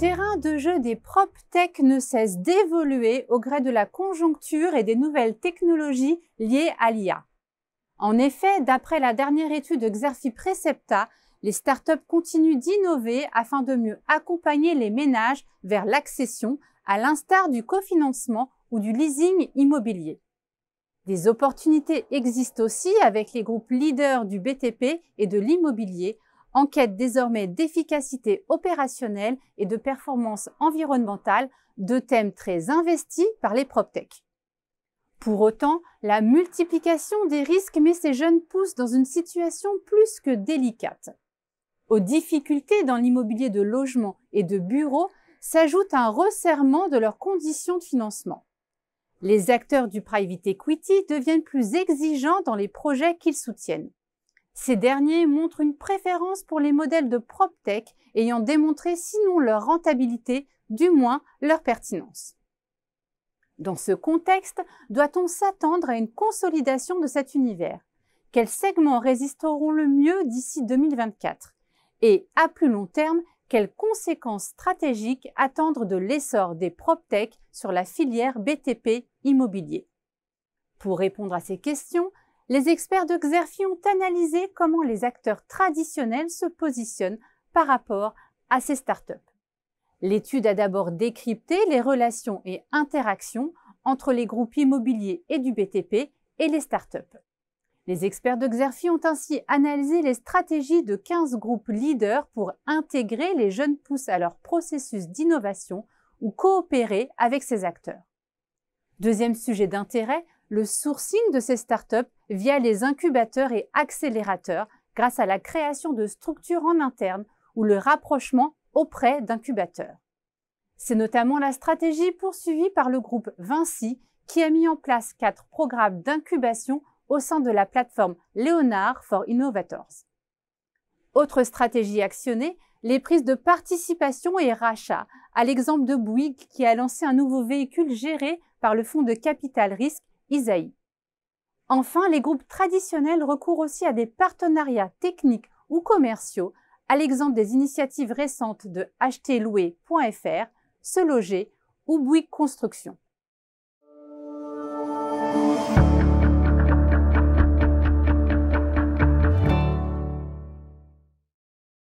terrain de jeu des tech ne cesse d'évoluer au gré de la conjoncture et des nouvelles technologies liées à l'IA. En effet, d'après la dernière étude de Xerfi Precepta, les startups continuent d'innover afin de mieux accompagner les ménages vers l'accession, à l'instar du cofinancement ou du leasing immobilier. Des opportunités existent aussi avec les groupes leaders du BTP et de l'immobilier enquête désormais d'efficacité opérationnelle et de performance environnementale, deux thèmes très investis par les PropTech. Pour autant, la multiplication des risques met ces jeunes pousses dans une situation plus que délicate. Aux difficultés dans l'immobilier de logement et de bureaux s'ajoute un resserrement de leurs conditions de financement. Les acteurs du private equity deviennent plus exigeants dans les projets qu'ils soutiennent. Ces derniers montrent une préférence pour les modèles de PropTech ayant démontré sinon leur rentabilité, du moins leur pertinence. Dans ce contexte, doit-on s'attendre à une consolidation de cet univers Quels segments résisteront le mieux d'ici 2024 Et à plus long terme, quelles conséquences stratégiques attendre de l'essor des PropTech sur la filière BTP immobilier Pour répondre à ces questions, les experts de Xerfi ont analysé comment les acteurs traditionnels se positionnent par rapport à ces startups. L'étude a d'abord décrypté les relations et interactions entre les groupes immobiliers et du BTP et les startups. Les experts de Xerfi ont ainsi analysé les stratégies de 15 groupes leaders pour intégrer les jeunes pousses à leur processus d'innovation ou coopérer avec ces acteurs. Deuxième sujet d'intérêt, le sourcing de ces startups via les incubateurs et accélérateurs grâce à la création de structures en interne ou le rapprochement auprès d'incubateurs. C'est notamment la stratégie poursuivie par le groupe Vinci qui a mis en place quatre programmes d'incubation au sein de la plateforme Leonard for Innovators. Autre stratégie actionnée, les prises de participation et rachats, à l'exemple de Bouygues qui a lancé un nouveau véhicule géré par le fonds de capital risque Isaïe. Enfin, les groupes traditionnels recourent aussi à des partenariats techniques ou commerciaux, à l'exemple des initiatives récentes de acheterlouer.fr, Se Loger ou Bouygues Construction.